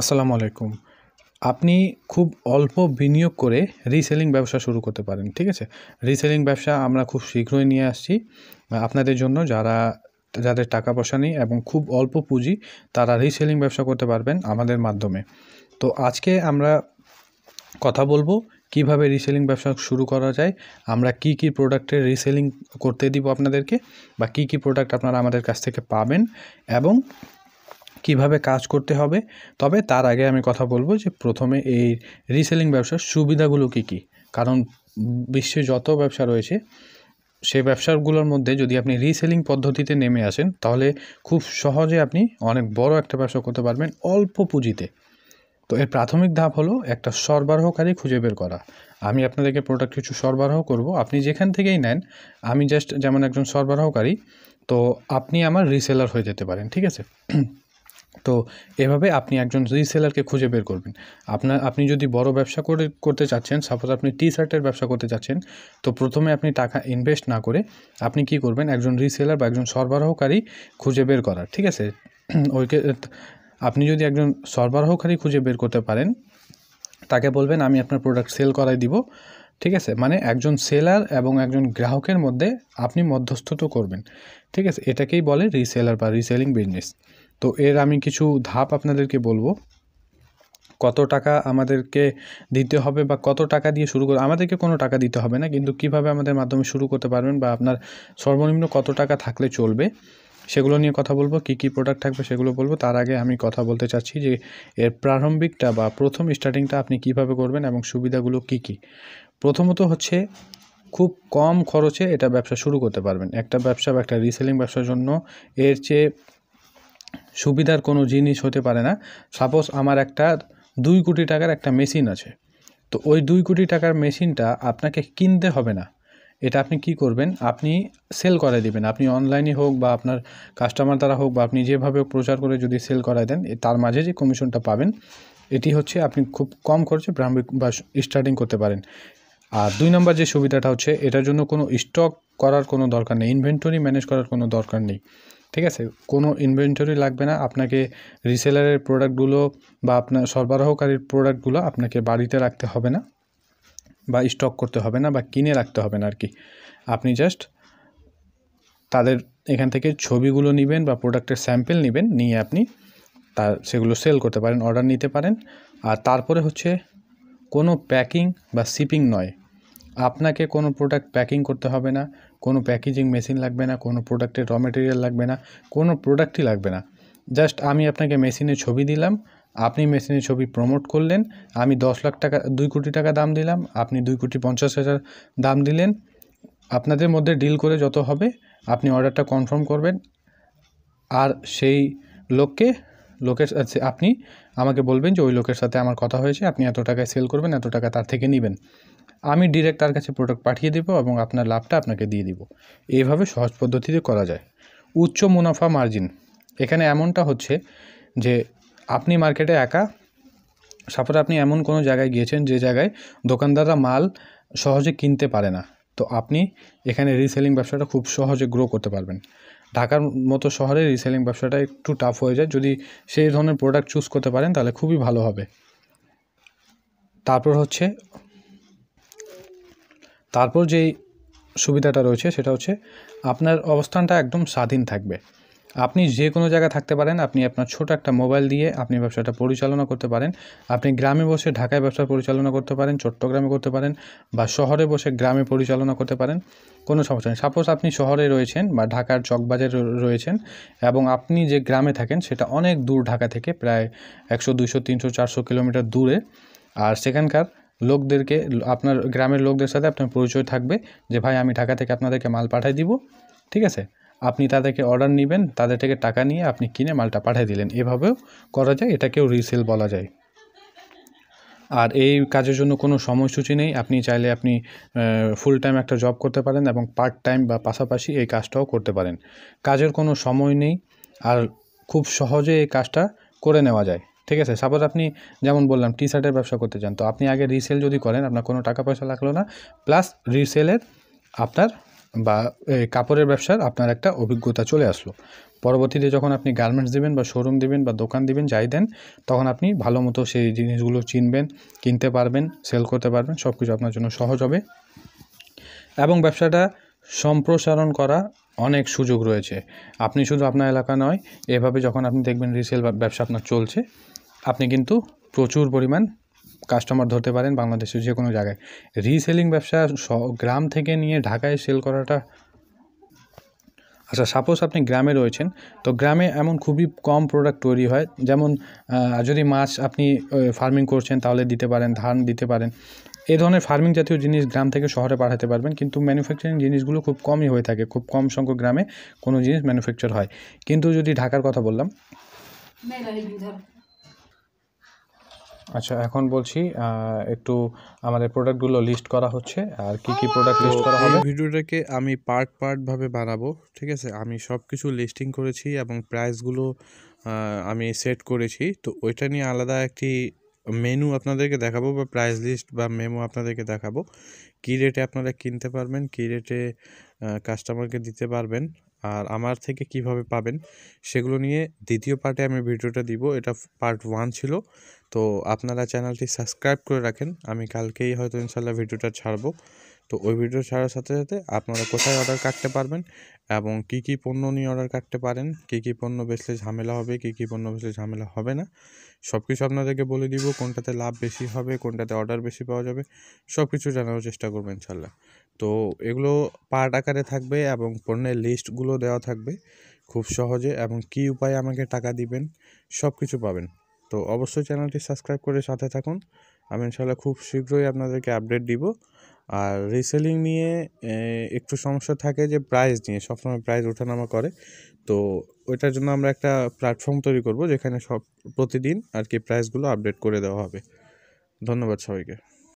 আসসালামু আলাইকুম আপনি খুব অল্প বিনিয়োগ করে রিসেলিং ব্যবসা শুরু করতে পারেন ঠিক আছে রিসেলিং ব্যবসা আমরা খুব শীঘ্রই নিয়ে আসছি আপনাদের জন্য যারা যাদের টাকা পয়সা নেই এবং খুব অল্প পুঁজি তারা রিসেলিং ব্যবসা করতে পারবেন আমাদের মাধ্যমে তো আজকে আমরা কথা বলবো কিভাবে রিসেলিং ব্যবসা শুরু করা যায় আমরা কি কি প্রোডাক্টের রিসেলিং করতে দিব আপনাদেরকে বা কি কি প্রোডাক্ট আপনারা আমাদের কাছ থেকে পাবেন এবং কিভাবে কাজ করতে হবে তবে তার আগে আমি কথা বলবো যে প্রথমে এই রিসেলিং ব্যবসার সুবিধাগুলো কী কী কারণ বিশ্বে যত ব্যবসা রয়েছে সেই ব্যবসাগুলোর মধ্যে যদি আপনি রিসেলিং পদ্ধতিতে নেমে আসেন তাহলে খুব সহজে আপনি অনেক বড় একটা ব্যবসা করতে পারবেন অল্প পুঁজিতে তো এর প্রাথমিক ধাপ হলো একটা সরবরাহকারী খুঁজে বের করা আমি আপনাদেরকে প্রোডাক্ট কিছু সরবরাহ করব আপনি যেখান থেকেই নেন আমি জাস্ট যেমন একজন সরবরাহকারী তো আপনি আমার রিসেলার হয়ে যেতে পারেন ঠিক আছে তো এভাবে আপনি একজন রিসেলারকে খুঁজে বের করবেন আপনার আপনি যদি বড় ব্যবসা করে করতে চাচ্ছেন সাপোজ আপনি টি শার্টের ব্যবসা করতে চাচ্ছেন তো প্রথমে আপনি টাকা ইনভেস্ট না করে আপনি কি করবেন একজন রিসেলার বা একজন সরবরাহকারী খুঁজে বের করার ঠিক আছে ওইকে আপনি যদি একজন সরবরাহকারী খুঁজে বের করতে পারেন তাকে বলবেন আমি আপনার প্রোডাক্ট সেল করাই দিব ঠিক আছে মানে একজন সেলার এবং একজন গ্রাহকের মধ্যে আপনি মধ্যস্থত করবেন ঠিক আছে এটাকেই বলে রিসেলার বা রিসেলিং বিজনেস তো এর আমি কিছু ধাপ আপনাদেরকে বলবো কত টাকা আমাদেরকে দিতে হবে বা কত টাকা দিয়ে শুরু করে আমাদেরকে কোনো টাকা দিতে হবে না কিন্তু কিভাবে আমাদের মাধ্যমে শুরু করতে পারবেন বা আপনার সর্বনিম্ন কত টাকা থাকলে চলবে সেগুলো নিয়ে কথা বলবো কি কি প্রোডাক্ট থাকবে সেগুলো বলবো তার আগে আমি কথা বলতে চাচ্ছি যে এর প্রারম্ভিকটা বা প্রথম স্টার্টিংটা আপনি কিভাবে করবেন এবং সুবিধাগুলো কি কি প্রথমত হচ্ছে খুব কম খরচে এটা ব্যবসা শুরু করতে পারবেন একটা ব্যবসা বা একটা রিসেলিং ব্যবসার জন্য এর চেয়ে সুবিধার কোনো জিনিস হতে পারে না সাপোজ আমার একটা দুই কোটি টাকার একটা মেশিন আছে তো ওই দুই কোটি টাকার মেশিনটা আপনাকে কিনতে হবে না এটা আপনি কি করবেন আপনি সেল করাই দেবেন আপনি অনলাইনে হোক বা আপনার কাস্টমার দ্বারা হোক বা আপনি যেভাবে প্রচার করে যদি সেল করায় দেন তার মাঝে যে কমিশনটা পাবেন এটি হচ্ছে আপনি খুব কম খরচে ব্রাহ্মিক বা স্টার্টিং করতে পারেন আর দুই নম্বর যে সুবিধাটা হচ্ছে এটার জন্য কোনো স্টক করার কোনো দরকার নেই ইনভেন্টরি ম্যানেজ করার কোনো দরকার নেই ঠিক আছে কোনো ইনভেন্টরি লাগবে না আপনাকে রিসেলারের প্রোডাক্টগুলো বা আপনার সরবরাহকারীর প্রোডাক্টগুলো আপনাকে বাড়িতে রাখতে হবে না বা স্টক করতে হবে না বা কিনে রাখতে হবে না আর কি আপনি জাস্ট তাদের এখান থেকে ছবিগুলো নেবেন বা প্রোডাক্টের স্যাম্পেল নেবেন নিয়ে আপনি তার সেগুলো সেল করতে পারেন অর্ডার নিতে পারেন আর তারপরে হচ্ছে কোনো প্যাকিং বা শিপিং নয় আপনাকে কোনো প্রোডাক্ট প্যাকিং করতে হবে না কোনো প্যাকেজিং মেশিন লাগবে না কোনো প্রোডাক্টের র মেটেরিয়াল লাগবে না কোনো প্রোডাক্টই লাগবে না জাস্ট আমি আপনাকে মেশিনে ছবি দিলাম আপনি মেশিনের ছবি প্রমোট করলেন আমি দশ লাখ টাকা দুই কোটি টাকা দাম দিলাম আপনি দুই কোটি পঞ্চাশ হাজার দাম দিলেন আপনাদের মধ্যে ডিল করে যত হবে আপনি অর্ডারটা কনফার্ম করবেন আর সেই লোককে লোকের সাথে আপনি আমাকে বলবেন যে ওই লোকের সাথে আমার কথা হয়েছে আপনি এত টাকায় সেল করবেন এত টাকা তার থেকে নেবেন আমি ডিরেক্ট তার কাছে প্রোডাক্ট পাঠিয়ে দেবো এবং আপনার লাভটা আপনাকে দিয়ে দিব এইভাবে সহজ পদ্ধতিতে করা যায় উচ্চ মুনাফা মার্জিন এখানে এমনটা হচ্ছে যে আপনি মার্কেটে একা সাপোজ আপনি এমন কোনো জায়গায় গিয়েছেন যে জায়গায় দোকানদাররা মাল সহজে কিনতে পারে না তো আপনি এখানে রিসেলিং ব্যবসাটা খুব সহজে গ্রো করতে পারবেন ঢাকার মতো শহরে রিসেলিং ব্যবসাটা একটু টাফ হয়ে যায় যদি সেই ধরনের প্রোডাক্ট চুজ করতে পারেন তাহলে খুবই ভালো হবে তারপর হচ্ছে তারপর যেই সুবিধাটা রয়েছে সেটা হচ্ছে আপনার অবস্থানটা একদম স্বাধীন থাকবে আপনি যে কোনো জায়গায় থাকতে পারেন আপনি আপনার ছোট একটা মোবাইল দিয়ে আপনি ব্যবসাটা পরিচালনা করতে পারেন আপনি গ্রামে বসে ঢাকায় ব্যবসা পরিচালনা করতে পারেন চট্টগ্রামে করতে পারেন বা শহরে বসে গ্রামে পরিচালনা করতে পারেন কোনো সমস্যা নেই সাপোজ আপনি শহরে রয়েছেন বা ঢাকার চকবাজারে রয়েছেন এবং আপনি যে গ্রামে থাকেন সেটা অনেক দূর ঢাকা থেকে প্রায় একশো দুশো তিনশো চারশো কিলোমিটার দূরে আর সেখানকার লোকদেরকে আপনার গ্রামের লোকদের সাথে আপনার পরিচয় থাকবে যে ভাই আমি ঢাকা থেকে আপনাদেরকে মাল পাঠাই দিব ঠিক আছে আপনি তাদেরকে অর্ডার নেবেন তাদের থেকে টাকা নিয়ে আপনি কিনে মালটা পাঠিয়ে দিলেন এভাবেও করা যায় এটাকেও রিসেল বলা যায় আর এই কাজের জন্য কোনো সময়সূচি নেই আপনি চাইলে আপনি ফুল টাইম একটা জব করতে পারেন এবং পার্ট টাইম বা পাশাপাশি এই কাজটাও করতে পারেন কাজের কোনো সময় নেই আর খুব সহজে এই কাজটা করে নেওয়া যায় ঠিক আছে সাপোজ আপনি যেমন বললাম টি শার্টের ব্যবসা করতে চান তো আপনি আগে রিসেল যদি করেন আপনার কোনো টাকা পয়সা লাগলো না প্লাস রিসেলের আপনার বা কাপড়ের ব্যবসার আপনার একটা অভিজ্ঞতা চলে আসলো পরবর্তীতে যখন আপনি গার্মেন্টস দিবেন বা শোরুম দিবেন বা দোকান দিবেন যাই দেন তখন আপনি ভালো মতো সেই জিনিসগুলো চিনবেন কিনতে পারবেন সেল করতে পারবেন সব কিছু আপনার জন্য সহজ হবে এবং ব্যবসাটা সম্প্রসারণ করা অনেক সুযোগ রয়েছে আপনি শুধু আপনার এলাকা নয় এভাবে যখন আপনি দেখবেন রিসেল ব্যবসা আপনার চলছে আপনি কিন্তু প্রচুর পরিমাণ কাস্টমার ধরতে পারেন বাংলাদেশের যে কোনো জায়গায় রিসেলিং ব্যবসা গ্রাম থেকে নিয়ে ঢাকায় সেল করাটা আচ্ছা সাপোজ আপনি গ্রামে রয়েছেন তো গ্রামে এমন খুবই কম প্রোডাক্ট তৈরি হয় যেমন যদি মাছ আপনি ফার্মিং করছেন তাহলে দিতে পারেন ধান দিতে পারেন এই ধরনের ফার্মিং জাতীয় জিনিস গ্রাম থেকে শহরে পাঠাতে পারবেন কিন্তু ম্যানুফ্যাকচারিং জিনিসগুলো খুব কমই হয়ে থাকে খুব কম সংখ্যক গ্রামে কোনো জিনিস ম্যানুফ্যাকচার হয় কিন্তু যদি ঢাকার কথা বললাম আচ্ছা এখন বলছি একটু আমাদের প্রোডাক্টগুলো লিস্ট করা হচ্ছে আর কি কি প্রোডাক্ট লিস্ট করা হবে ভিডিওটাকে আমি পার্ট পার্ট ভাবে বানাবো ঠিক আছে আমি সব কিছু লিস্টিং করেছি এবং প্রাইসগুলো আমি সেট করেছি তো ওইটা নিয়ে আলাদা একটি মেনু আপনাদেরকে দেখাবো বা প্রাইস লিস্ট বা মেমো আপনাদেরকে দেখাবো কী রেটে আপনারা কিনতে পারবেন কী রেটে কাস্টমারকে দিতে পারবেন আর আমার থেকে কিভাবে পাবেন সেগুলো নিয়ে দ্বিতীয় পার্টে আমি ভিডিওটা দিব এটা পার্ট ওয়ান ছিল তো আপনারা চ্যানেলটি সাবস্ক্রাইব করে রাখেন আমি কালকেই হয়তো ইনশাল্লাহ ভিডিওটা ছাড়ব তো ওই ভিডিও ছাড়ার সাথে সাথে আপনারা কোথায় অর্ডার কাটতে পারবেন এবং কি কি পণ্য নিয়ে অর্ডার কাটতে পারেন কি কি পণ্য বেসলে ঝামেলা হবে কি কি পণ্য বেসলে ঝামেলা হবে না সব কিছু আপনাদেরকে বলে দিব কোনটাতে লাভ বেশি হবে কোনটাতে অর্ডার বেশি পাওয়া যাবে সব কিছু জানার চেষ্টা করবেন ইনশাল্লাহ তো এগুলো পার্ট আকারে থাকবে এবং পণ্যের লিস্টগুলো দেওয়া থাকবে খুব সহজে এবং কি উপায়ে আমাকে টাকা দিবেন সব কিছু পাবেন তো অবশ্যই চ্যানেলটি সাবস্ক্রাইব করে সাথে থাকুন আমি ইনশাল্লাহ খুব শীঘ্রই আপনাদেরকে আপডেট দিব আর রিসেলিং নিয়ে একটু সমস্যা থাকে যে প্রাইস নিয়ে সবসময় প্রাইস ওঠানামা করে তো ওইটার জন্য আমরা একটা প্ল্যাটফর্ম তৈরি করব যেখানে সব প্রতিদিন আর কি প্রাইসগুলো আপডেট করে দেওয়া হবে ধন্যবাদ সবাইকে